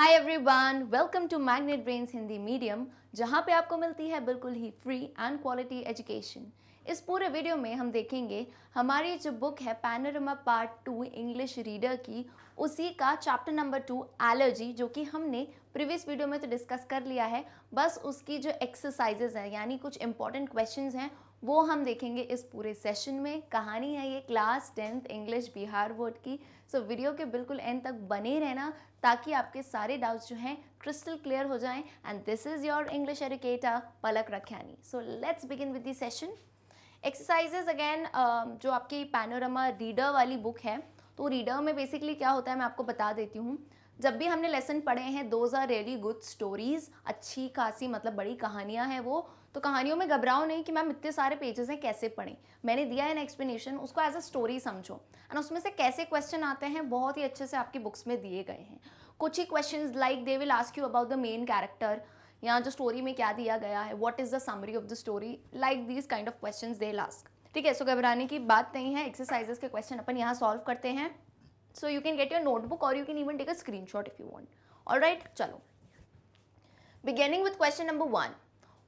High everyone welcome to Magnet Brains Hindi medium जहाँ पे आपको मिलती है बिल्कुल ही फ्री एंड क्वालिटी एजुकेशन इस पूरे वीडियो में हम देखेंगे हमारी जो बुक है Panorama part two English reader की उसी का चैप्टर नंबर टू एलर्जी जो कि हमने प्रीवियस वीडियो में तो डिस्कस कर लिया है बस उसकी जो एक्सरसाइजेज हैं यानी कुछ इंपॉर्टेंट क्वेश्चन हैं वो हम देखेंगे इस पूरे सेशन में कहानी है ये class tenth English Bihar board की सो so, वीडियो के बिल्कुल एंड तक बने रहना ताकि आपके सारे डाउट्स जो हैं क्रिस्टल क्लियर हो जाएं and this is your English educator Palak रखियानी so let's begin with the session exercises again जो आपकी पैनोरमा रीडर वाली बुक है तो रीडर में बेसिकली क्या होता है मैं आपको बता देती हूँ जब भी हमने लेसन पढ़े हैं those are really good stories अच्छी खासी मतलब बड़ी कहानियाँ हैं वो तो कहानियों में घबराओ नहीं कि मैम इतने सारे पेजेस हैं कैसे पढ़ें मैंने दिया है एन एक्सप्लेनेशन उसको एज अ स्टोरी समझो एंड उसमें से कैसे क्वेश्चन आते हैं बहुत ही अच्छे से आपकी बुक्स में दिए गए हैं कुछ ही question like they will ask you about the main character यहाँ जो स्टोरी में क्या दिया गया है what is the summary of the story like these kind of question they ask ठीक है सो घबराने की बात नहीं है एक्सरसाइजेस के क्वेश्चन अपन यहाँ सॉल्व करते हैं so you can get your notebook और you can even take a screenshot if you want all right चलो beginning with question number one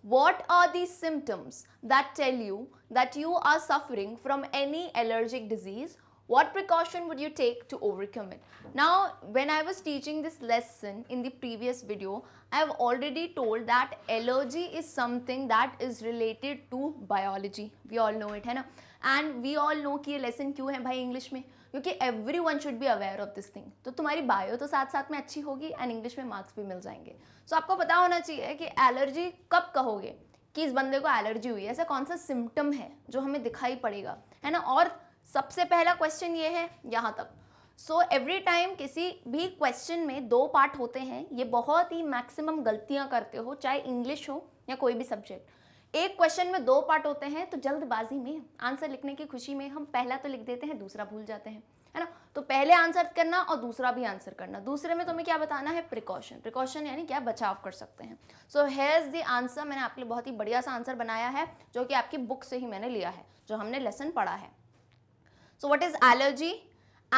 What are the symptoms that tell you that you are suffering from any allergic disease? What precaution would you take to overcome it? Now, when I was teaching this lesson in the previous video, I have already told that allergy is something that is related to biology. We all know it, hai and we all know कि ये lesson क्यों है भाई English में क्योंकि everyone should be aware of this thing तो तुम्हारी bio तो साथ साथ में अच्छी होगी एंड इंग्लिश में मार्क्स भी मिल जाएंगे सो so, आपको पता होना चाहिए कि एलर्जी कब कहोगे कि इस बंदे को एलर्जी हुई है ऐसा कौन सा सिम्टम है जो हमें दिखाई पड़ेगा है ना और सबसे पहला क्वेश्चन ये है यहाँ तक सो एवरी टाइम किसी भी क्वेश्चन में दो पार्ट होते हैं ये बहुत ही मैक्सिमम गलतियाँ करते हो चाहे इंग्लिश हो या कोई भी सब्जेक्ट एक क्वेश्चन में दो पार्ट होते हैं तो जल्दबाजी में आंसर लिखने की खुशी में हम पहला तो लिख देते हैं दूसरा भूल जाते हैं है ना तो पहले आंसर करना और दूसरा भी आंसर करना दूसरे में तुम्हें क्या बताना है प्रिकॉशन प्रिकॉशन यानी क्या बचाव कर सकते हैं सो हैज द आंसर मैंने आपके लिए बहुत ही बढ़िया सा आंसर बनाया है जो कि आपकी बुक से ही मैंने लिया है जो हमने लेसन पढ़ा है so what is allergy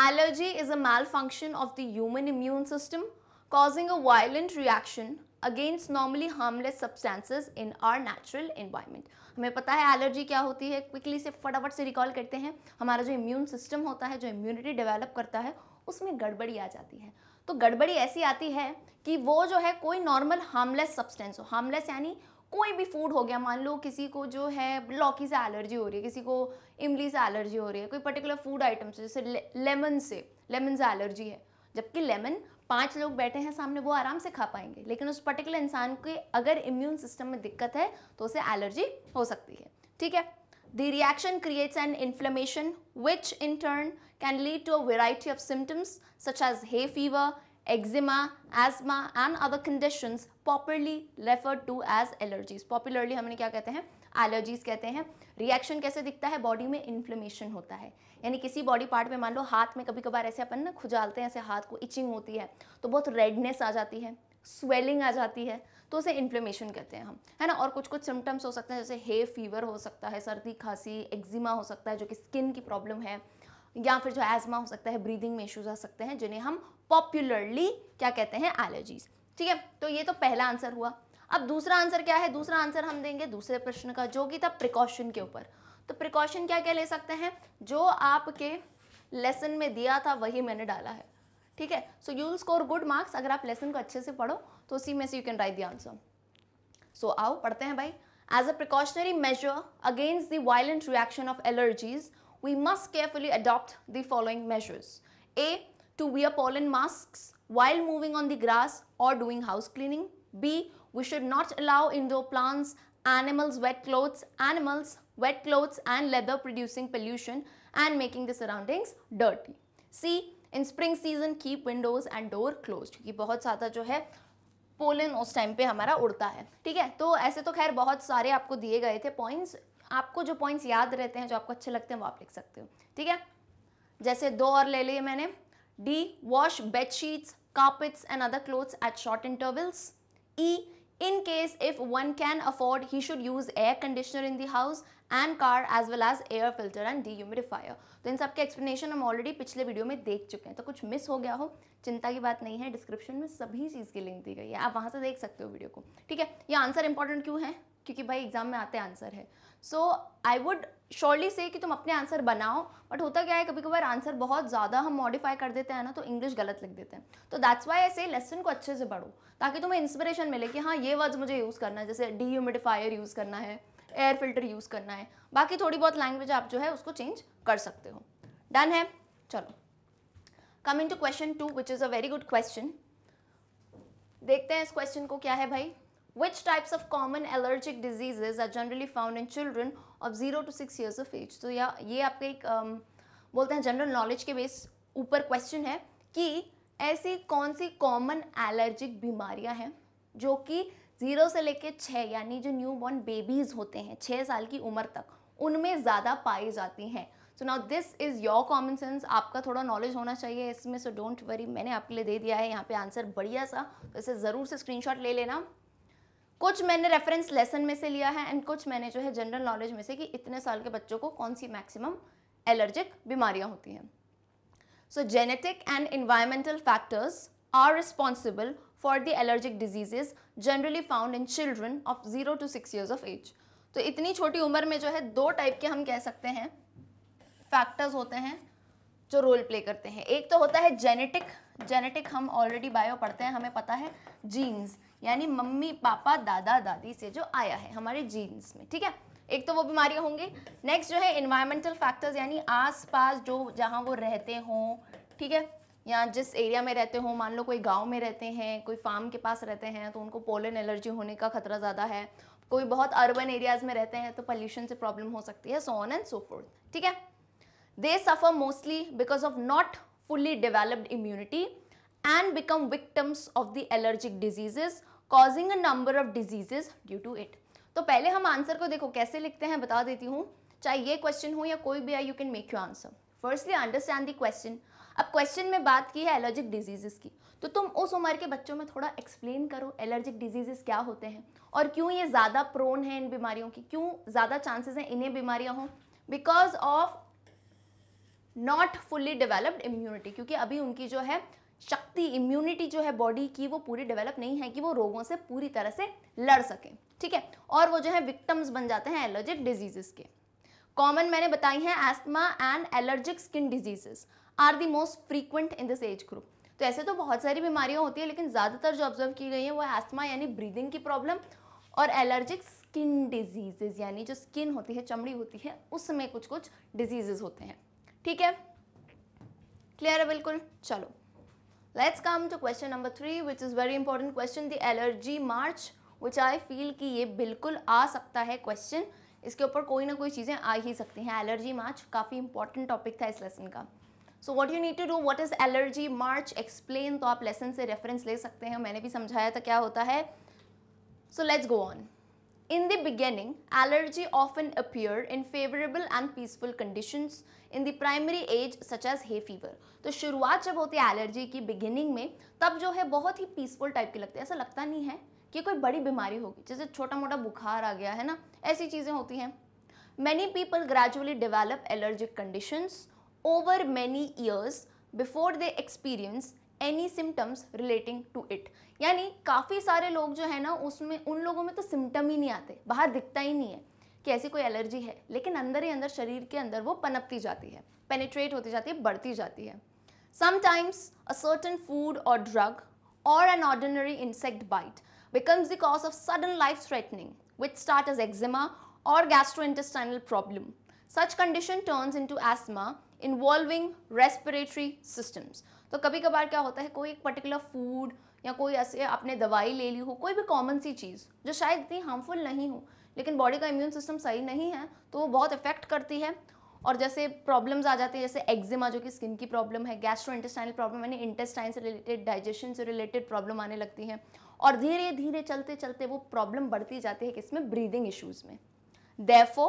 allergy is a malfunction of the human immune system causing a violent reaction against normally harmless substances in our natural environment हमें पता है एलर्जी क्या होती है क्विकली से फटाफट से रिकॉल करते हैं हमारा जो इम्यून सिस्टम होता है जो इम्यूनिटी डेवलप करता है उसमें गड़बड़ी आ जाती है तो गड़बड़ी ऐसी आती है कि वो जो है कोई नॉर्मल हार्मलेस सब्सटेंस हो हार्मलेस यानी कोई भी फूड हो गया मान लो किसी को जो है लौकी से एलर्जी हो रही है किसी को इमली से एलर्जी हो रही है कोई पर्टिकुलर फूड आइटम से जैसे ले, लेमन से लेमन से एलर्जी है जबकि लेमन पांच लोग बैठे हैं सामने वो आराम से खा पाएंगे लेकिन उस पर्टिकुलर इंसान के अगर इम्यून सिस्टम में दिक्कत है तो उसे एलर्जी हो सकती है ठीक है the reaction creates an inflammation which in turn can lead to a variety of symptoms such as hay fever eczema asthma and other condition popularly refer to as allergies popularly हमने क्या कहते हैं allergies कहते हैं reaction कैसे दिखता है body में इन्फ्लेमेशन होता है यानी किसी बॉडी पार्ट में मान लो हाथ में कभी कभार ऐसे अपन ना खुजालते हैं ऐसे हाथ को इचिंग होती है तो बहुत रेडनेस आ जाती है स्वेलिंग आ जाती है तो उसे इन्फ्लेमेशन कहते हैं हम है ना और कुछ कुछ सिम्टम्स हो सकते हैं जैसे हे फीवर हो सकता है सर्दी खांसी एक्जिमा हो सकता है जो कि स्किन की प्रॉब्लम है या फिर जो एजमा हो सकता है ब्रीदिंग में इश्यूज आ सकते हैं जिन्हें हम पॉपुलरली क्या कहते हैं एलर्जीज ठीक है तो ये तो पहला आंसर हुआ अब दूसरा आंसर क्या है दूसरा आंसर हम देंगे दूसरे प्रश्न का जो कि था प्रिकॉशन के ऊपर तो प्रिकॉशन क्या क्या ले सकते हैं जो आपके लेसन में दिया था वही मैंने डाला है ठीक है so you will score good marks अगर आप लेसन को अच्छे से पढ़ो तो उसी में से you can write the answer so आओ पढ़ते हैं भाई as a precautionary measure against the violent reaction of allergies we must carefully adopt the following measures. A. To wear pollen mask while mowing on the grass और doing house cleaning B we should not allow indoor plants, animals, wet clothes, animals, wet clothes and leather producing pollution and making the surroundings dirty. C. In spring season keep windows and door close क्योंकि बहुत ज़्यादा जो है pollen उस time पे हमारा उड़ता है ठीक है तो ऐसे तो खैर बहुत सारे आपको दिए गए थे पॉइंट्स आपको जो पॉइंट्स याद रहते हैं जो आपको अच्छे लगते हैं वो आप लिख सकते हो ठीक है जैसे दो और ले लिए मैंने D wash bedsheets carpets and other clothes at short intervals E in case if one can afford he should use air conditioner in the house and car as well as air filter and D तो इन सबके explanation हम already पिछले video में देख चुके हैं तो कुछ मिस हो गया हो चिंता की बात नहीं है डिस्क्रिप्शन में सभी चीज़ की लिंक दी गई है आप वहां से देख सकते हो वीडियो को ठीक है ये आंसर इंपॉर्टेंट क्यों है क्योंकि भाई एग्ज़ाम में आते आंसर है सो आई वुड श्योरली से कि तुम अपने आंसर बनाओ बट होता क्या है कभी कभार आंसर बहुत ज़्यादा हम मॉडिफाई कर देते हैं ना तो इंग्लिश गलत लिख देते हैं तो दैट्स वाई ऐसे लेसन को अच्छे से पढ़ो ताकि तुम्हें इंस्पिरेशन मिले कि हाँ ये वर्ड्स मुझे यूज़ करना है जैसे डी यूज़ करना है एयर फिल्टर यूज़ करना है बाकी थोड़ी बहुत लैंग्वेज आप जो है उसको चेंज कर सकते हो डन है चलो coming to question two which is a very good question देखते हैं इस क्वेश्चन को क्या है भाई Which types of common allergic diseases are generally found in children of 0 to 6 years of age? So, yeah, ये आपके एक um, बोलते हैं general knowledge के base ऊपर question है कि ऐसी कौन सी common allergic बीमारियां हैं जो कि ज़ीरो से लेके छः यानी जो newborn babies होते हैं छः साल की उम्र तक उनमें ज़्यादा पाई जाती हैं so now this is your common sense आपका थोड़ा knowledge होना चाहिए इसमें so don't worry मैंने आपके लिए दे दिया है यहाँ पे answer बढ़िया सा तो इसे ज़रूर से screenshot ले लेना कुछ मैंने रेफरेंस लेसन में से लिया है एंड कुछ मैंने जो है जनरल नॉलेज में से कि इतने साल के बच्चों को कौन सी मैक्सिमम एलर्जिक बीमारियां होती हैं so genetic and environmental factors are responsible for the allergic diseases generally found in children of zero to six years of age तो इतनी छोटी उम्र में जो है दो टाइप के हम कह सकते हैं फैक्टर्स होते हैं जो रोल प्ले करते हैं एक तो होता है जेनेटिक जेनेटिक हम ऑलरेडी बायो पढ़ते हैं हमें पता है जीन्स यानी मम्मी पापा दादा दादी से जो आया है हमारे जीन्स में ठीक है एक तो वो बीमारियाँ होंगी नेक्स्ट जो है इन्वायरमेंटल फैक्टर्स यानी आसपास जो जहाँ वो रहते हों ठीक है या जिस एरिया में रहते हों मान लो कोई गांव में रहते हैं कोई फार्म के पास रहते हैं तो उनको पोलन एलर्जी होने का खतरा ज़्यादा है कोई बहुत अर्बन एरियाज़ में रहते हैं तो पॉल्यूशन से प्रॉब्लम हो सकती है so on and so forth ठीक है they suffer mostly because of not fully developed immunity and become victims of the allergic diseases causing a number of diseases due to it तो पहले हम answer को देखो कैसे लिखते हैं बता देती हूँ चाहे ये क्वेश्चन हो या कोई भी I you can make you answer firstly understand the question अब क्वेश्चन में बात की है एलर्जिक डिजीजेस की तो तुम उस उम्र के बच्चों में थोड़ा एक्सप्लेन करो एलर्जिक डिजीजेस क्या होते हैं और क्यों ये ज़्यादा प्रोन है इन बीमारियों की क्यों ज़्यादा चांसेस हैं इन्हें बीमारियां हों because of not fully developed immunity क्योंकि अभी उनकी जो है शक्ति इम्यूनिटी जो है बॉडी की वो पूरी डेवलप नहीं है कि वो रोगों से पूरी तरह से लड़ सके ठीक है और वो जो है विक्टम्स बन जाते हैं एलर्जिक डिजीजेस के कॉमन मैंने बताई हैं asthma and allergic skin diseases are the most frequent in this age group तो ऐसे तो बहुत सारी बीमारियां होती है लेकिन ज़्यादातर जो ऑब्जर्व की गई है वो एस्थमा यानी ब्रीदिंग की प्रॉब्लम और एलर्जिक स्किन डिजीजेज यानी जो स्किन होती है चमड़ी होती है उसमें कुछ कुछ डिजीजेज होते हैं ठीक है क्लियर है बिल्कुल चलो let's come to question number three which is very important question the allergy march which I feel कि ये बिल्कुल आ सकता है क्वेश्चन इसके ऊपर कोई ना कोई चीज़ें आ ही सकती हैं एलर्जी मार्च काफ़ी इंपॉर्टेंट टॉपिक था इस लेसन का so what you need to do what is allergy march explain तो आप लेसन से रेफरेंस ले सकते हैं मैंने भी समझाया था क्या होता है so let's go on In the beginning, allergy often appeared in favorable and peaceful conditions in the primary age such as hay fever. तो शुरुआत जब होती है एलर्जी की बिगिनिंग में तब जो है बहुत ही पीसफुल टाइप की लगती है ऐसा लगता नहीं है कि कोई बड़ी बीमारी होगी जैसे छोटा मोटा बुखार आ गया है ना ऐसी चीज़ें होती हैं many people gradually develop allergic conditions over many years before they experience any symptoms relating to it यानी काफ़ी सारे लोग जो है ना उसमें उन लोगों में तो सिम्टम ही नहीं आते बाहर दिखता ही नहीं है कि ऐसी कोई एलर्जी है लेकिन अंदर ही अंदर शरीर के अंदर वो पनपती जाती है पेनिट्रेट होती जाती है बढ़ती जाती है समटाइम्स अ सर्टन फूड और ड्रग और an ordinary insect bite becomes the cause of sudden life threatening with start as eczema और gastrointestinal problem such condition turns into asthma involving respiratory systems तो कभी कभार क्या होता है कोई एक पर्टिकुलर फूड या कोई ऐसे आपने दवाई ले ली हो कोई भी कॉमन सी चीज़ जो शायद इतनी हार्मफुल नहीं हो लेकिन बॉडी का इम्यून सिस्टम सही नहीं है तो वो बहुत इफेक्ट करती है और जैसे प्रॉब्लम्स आ जाती है जैसे एक्जिमा जो कि स्किन की प्रॉब्लम है गैस्ट्रो इंटेस्टाइनल प्रॉब्लम यानी इंटेस्टाइन से रिलेटेड डाइजेशन से रिलेटेड प्रॉब्लम आने लगती है और धीरे धीरे चलते चलते वो प्रॉब्लम बढ़ती जाती है किसमें ब्रीदिंग इशूज में देफो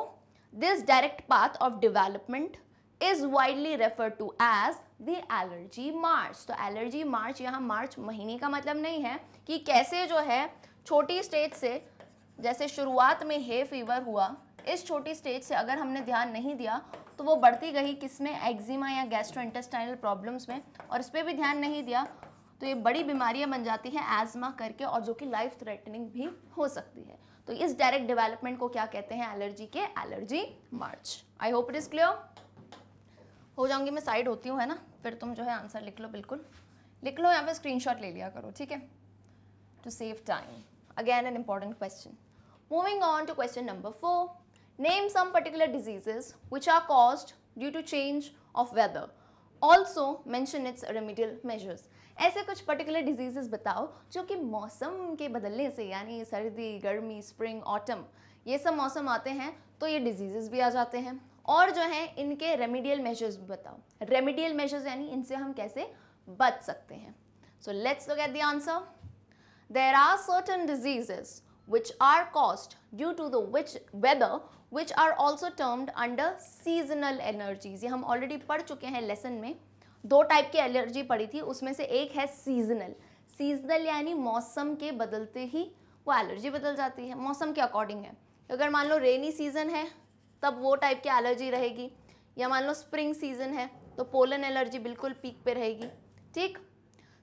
this direct path of development is widely refer to as the allergy march तो एलर्जी मार्च यहाँ मार्च महीने का मतलब नहीं है कि कैसे जो है छोटी स्टेज से जैसे शुरुआत में हे फीवर हुआ इस छोटी स्टेज से अगर हमने ध्यान नहीं दिया तो वो बढ़ती गई किस में एक्जिमा या इंटेस्टाइनल प्रॉब्लम्स में और इस पर भी ध्यान नहीं दिया तो ये बड़ी बीमारियां बन जाती हैं एजमा करके और जो कि लाइफ थ्रेटनिंग भी हो सकती है तो इस डायरेक्ट डेवलपमेंट को क्या कहते हैं एलर्जी के allergy march I hope it is clear हो जाऊंगी मैं साइड होती हूँ है ना फिर तुम जो है आंसर लिख लो बिल्कुल लिख लो या फिर स्क्रीनशॉट ले लिया करो ठीक है to save time again an important question moving on to question number four name some particular diseases which are caused due to change of weather also mention its remedial measures ऐसे कुछ particular diseases बताओ जो कि मौसम के बदलने से यानी सर्दी गर्मी स्प्रिंग ऑटम ये सब मौसम आते हैं तो ये डिजीजेज भी आ जाते हैं और जो है इनके रेमिडियल मेजर्स भी बताओ रेमिडियल मेजर्स यानी इनसे हम कैसे बच सकते हैं so let's look at the answer there are certain diseases which are caused due to the which weather which are also termed under seasonal allergies ये हम ऑलरेडी पढ़ चुके हैं लेसन में दो टाइप की एलर्जी पड़ी थी उसमें से एक है सीजनल सीजनल यानी मौसम के बदलते ही वो एलर्जी बदल जाती है मौसम के अकॉर्डिंग है अगर मान लो रेनी सीजन है तब वो टाइप की एलर्जी रहेगी या मान लो स्प्रिंग सीजन है तो पोलन एलर्जी बिल्कुल पीक पे रहेगी ठीक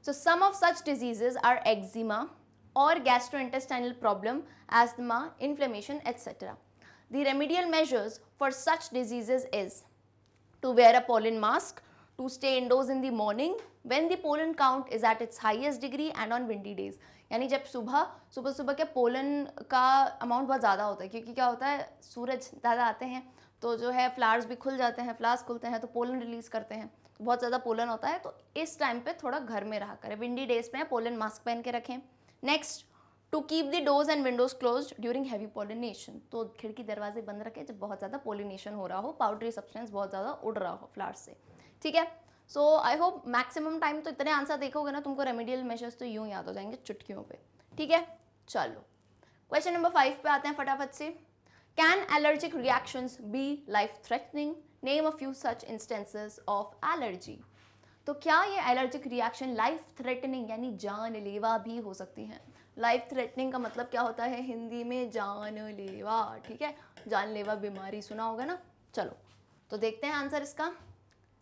so some of such diseases are eczema और gastrointestinal problem asthma inflammation etcetera the remedial measures for such diseases is to wear a pollen mask to stay indoors in the morning when the pollen count is at its highest degree and on windy days यानी जब सुबह सुबह सुबह के pollen का amount बहुत ज़्यादा होता है क्योंकि क्या होता है सूरज ज़्यादा आते हैं तो जो है फ्लावर्स भी खुल जाते हैं फ्लावर्स खुलते हैं तो पोलन रिलीज़ करते हैं तो बहुत ज़्यादा पोलन होता है तो इस टाइम पे थोड़ा घर में रहा करें विंडी डेज में पोलन मास्क पहन के रखें next to keep the doors and windows close during heavy pollination तो खिड़की दरवाजे बंद रखें जब बहुत ज़्यादा पोलिनेशन हो रहा हो पाउडरी सब्सटेंस बहुत ज़्यादा उड़ रहा हो फ्लावर्स से ठीक है so I hope maximum time तो इतने आंसर देखोगे ना तुमको रेमेडियल मेजर्स तो यूँ याद हो जाएंगे चुटकियों पे ठीक है चलो क्वेश्चन नंबर फाइव पे आते हैं फटाफट से can allergic reactions be life threatening name a few such instances of allergy तो क्या ये एलर्जिक रिएक्शन लाइफ थ्रेटनिंग यानी जानलेवा भी हो सकती हैं लाइफ थ्रेटनिंग का मतलब क्या होता है हिंदी में जानलेवा ठीक है जानलेवा बीमारी सुना होगा ना चलो तो देखते हैं आंसर इसका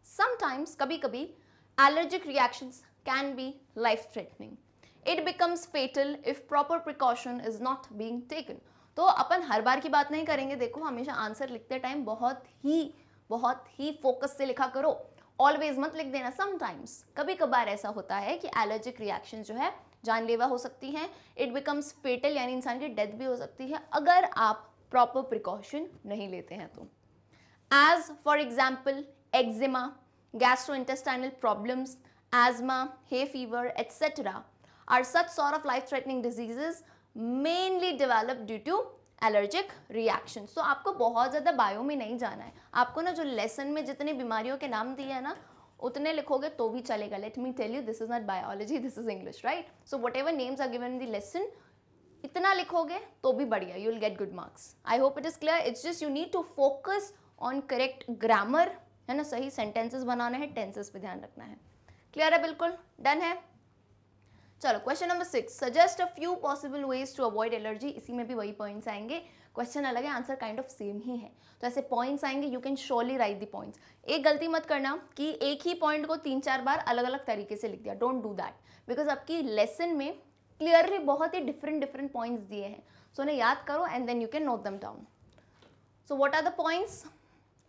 Sometimes, kabhi kabhi, allergic reactions can be life-threatening. It becomes fatal if proper precaution is not being taken. तो अपन हर बार की बात नहीं करेंगे देखो हमेशा आंसर लिखते टाइम बहुत ही बहुत ही फोकस से लिखा करो ऑलवेज मत लिख देना समटाइम्स कभी कभार ऐसा होता है कि एलर्जिक रिएक्शन जो है जानलेवा हो सकती हैं इट बिकम्स फेटल यानी इंसान की डेथ भी हो सकती है अगर आप प्रॉपर प्रिकॉशन नहीं लेते हैं तो as for example eczema, gastrointestinal problems, asthma, hay fever, etc. are such sort of life-threatening diseases mainly developed due to allergic reaction so आपको बहुत ज़्यादा बायो में नहीं जाना है आपको ना जो लेसन में जितने बीमारियों के नाम दिए हैं ना उतने लिखोगे तो भी चलेगा let me tell you this is not biology this is English right so whatever names are given the lesson इतना लिखोगे तो भी बढ़िया you will get good marks I hope it is clear it's just you need to focus on correct grammar है ना सही sentences बनाने हैं टेंसेस पे ध्यान रखना है क्लियर है बिल्कुल डन है चलो question number six suggest a few possible ways to avoid allergy इसी में भी वही पॉइंट्स आएंगे क्वेश्चन अलग है आंसर काइंड ऑफ सेम ही है तो ऐसे पॉइंट्स आएंगे you can surely write the points एक गलती मत करना कि एक ही पॉइंट को तीन चार बार अलग अलग तरीके से लिख दिया डोंट डू दैट बिकॉज आपकी लेसन में क्लियरली बहुत ही डिफरेंट डिफरेंट पॉइंट्स दिए हैं सो so, उन्हें याद करो and then you can note them down so what are the points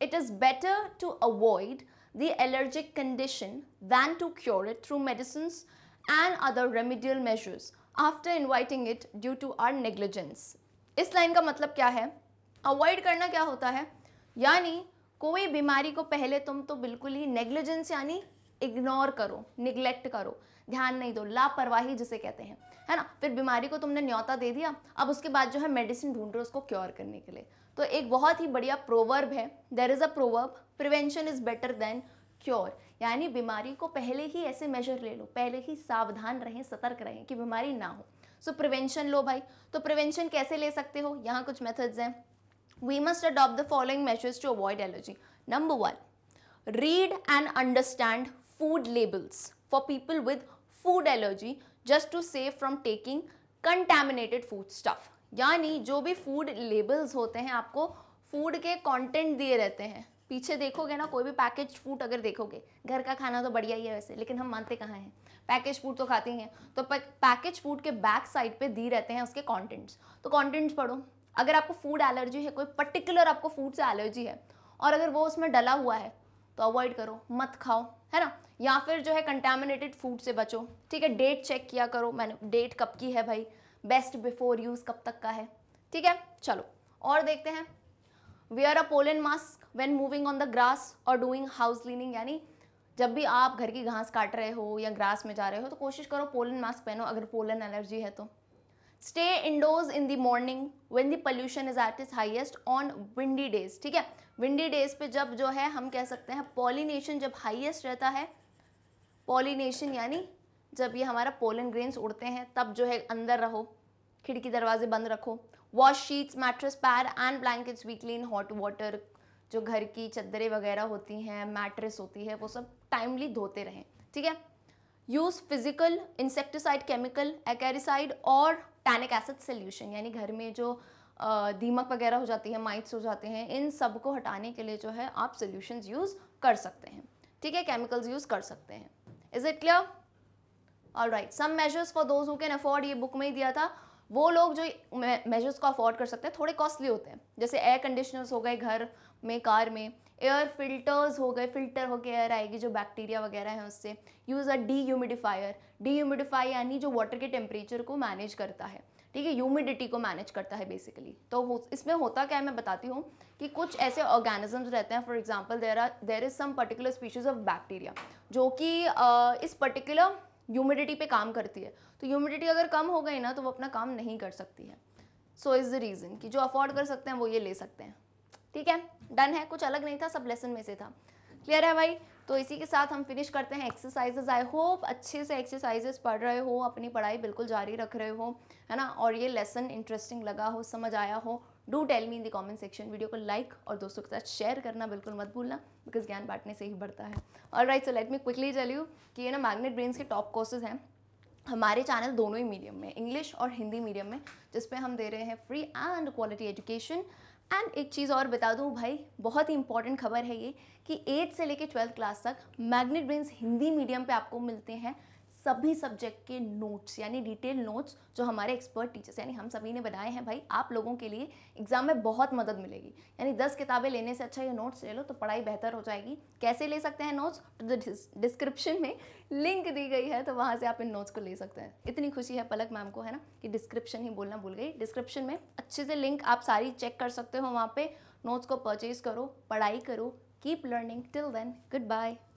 it is better to avoid the allergic condition than to cure it through medicines and other remedial measures after inviting it due to our negligence. इस line का मतलब क्या है avoid करना क्या होता है यानी कोई बीमारी को पहले तुम तो बिल्कुल ही नेग्लिजेंस यानी इग्नोर करो निग्लेक्ट करो ध्यान नहीं दो लापरवाही जिसे कहते हैं है ना फिर बीमारी को तुमने न्योता दे दिया अब उसके बाद जो है मेडिसिन ढूंढ रहे हो उसको क्योर करने के लिए तो एक बहुत ही बढ़िया प्रोवर्ब है there is a proverb prevention is better than cure यानी बीमारी को पहले ही ऐसे मेजर ले लो पहले ही सावधान रहें सतर्क रहें कि बीमारी ना हो सो so, प्रिवेंशन लो भाई तो प्रिवेंशन कैसे ले सकते हो यहाँ कुछ मेथड्स हैं we must adopt the following measures to avoid allergy number one read and understand food labels for people with food allergy just to save from taking contaminated food stuff यानी जो भी फूड लेबल्स होते हैं आपको food के content दिए रहते हैं पीछे देखोगे ना कोई भी पैकेज फूड अगर देखोगे घर का खाना तो बढ़िया ही है वैसे लेकिन हम मानते कहाँ हैं पैकेज फूड तो खाते ही हैं तो पैकेज फूड के बैक साइड पे दी रहते हैं उसके कंटेंट्स तो कंटेंट्स पढ़ो अगर आपको फूड एलर्जी है कोई पर्टिकुलर आपको फूड से एलर्जी है और अगर वो उसमें डला हुआ है तो अवॉइड करो मत खाओ है ना या फिर जो है कंटेमिनेटेड फूड से बचो ठीक है डेट चेक किया करो मैंने डेट कब की है भाई बेस्ट बिफोर यूज कब तक का है ठीक है चलो और देखते हैं wear a pollen mask when moving on the grass और डूइंग हाउस क्लीनिंग यानी जब भी आप घर की घास काट रहे हो या ग्रास में जा रहे हो तो कोशिश करो पोलन मास्क पहनो अगर पोलन एलर्जी है तो stay indoors in the morning when the pollution is at is highest on windy days ठीक है विंडी डेज पे जब जो है हम कह सकते हैं पॉलिनेशन जब हाइएस्ट रहता है पॉलिनेशन यानी जब ये हमारा पोलन ग्रेन्स उड़ते हैं तब जो है अंदर रहो खिड़की दरवाजे बंद रखो wash sheets mattress pair and blankets weekly in hot water जो घर की चद्दरें वगैरह होती हैं मैट्रेस होती है वो सब टाइमली धोते रहें ठीक है use physical insecticide chemical acaricide और टैनिक एसिड सोल्यूशन यानी घर में जो दीमक वगैरह हो जाती है माइट्स हो जाते हैं इन सब को हटाने के लिए जो है आप सोल्यूशन यूज़ कर सकते हैं ठीक है केमिकल्स यूज़ कर सकते हैं is it clear all right some measures for those who can afford ये बुक में ही दिया था वो लोग जो मेजर्स को अफोर्ड कर सकते हैं थोड़े कॉस्टली होते हैं जैसे एयर कंडीशनर्स हो गए घर में कार में एयर फिल्टर्स हो गए फिल्टर होकर एयर आएगी जो बैक्टीरिया वगैरह है उससे use a dehumidifier dehumidify यानी जो वाटर के टेम्परेचर को मैनेज करता है ठीक है ह्यूमिडिटी को मैनेज करता है बेसिकली तो हो, इसमें होता क्या है मैं बताती हूँ कि कुछ ऐसे ऑर्गेनिजम्स रहते हैं for example there are there is some particular species of bacteria जो कि इस पर्टिकुलर ह्यूमिडिटी पे काम करती है तो ह्यूमिडिटी अगर कम हो गई ना तो वो अपना काम नहीं कर सकती है सो इज़ द रीज़न कि जो अफोर्ड कर सकते हैं वो ये ले सकते हैं ठीक है डन है कुछ अलग नहीं था सब लेसन में से था क्लियर है भाई तो इसी के साथ हम फिनिश करते हैं एक्सरसाइजेज आई होप अच्छे से एक्सरसाइजेस पढ़ रहे हो अपनी पढ़ाई बिल्कुल जारी रख रहे हो है ना और ये लेसन इंटरेस्टिंग लगा हो समझ आया हो do tell me in the comment section video को लाइक और दोस्तों के साथ शेयर करना बिल्कुल मत भूलना बिकॉज ज्ञान बांटने से ही बढ़ता है और right so let me quickly tell you कि ये ना मैग्नेट ब्रेन्स के टॉप कोर्सेज हैं हमारे चैनल दोनों ही मीडियम में इंग्लिश और हिंदी मीडियम में जिसपे हम दे रहे हैं free and quality education and एक चीज़ और बता दूँ भाई बहुत ही इंपॉर्टेंट खबर है ये कि एट्थ से लेकर ट्वेल्थ क्लास तक मैग्नेट ब्रेन्स हिंदी मीडियम पे आपको मिलते हैं सभी सब्जेक्ट के नोट्स यानी डिटेल नोट्स जो हमारे एक्सपर्ट टीचर्स यानी हम सभी ने बनाए हैं भाई आप लोगों के लिए एग्जाम में बहुत मदद मिलेगी यानी दस किताबें लेने से अच्छा ये नोट्स ले लो तो पढ़ाई बेहतर हो जाएगी कैसे ले सकते हैं नोट्स तो डिस्क्रिप्शन में लिंक दी गई है तो वहाँ से आप इन नोट्स को ले सकते हैं इतनी खुशी है पलक मैम को है ना कि डिस्क्रिप्शन ही बोलना भूल गई डिस्क्रिप्शन में अच्छे से लिंक आप सारी चेक कर सकते हो वहाँ पर नोट्स को परचेज करो पढ़ाई करो keep learning till then good bye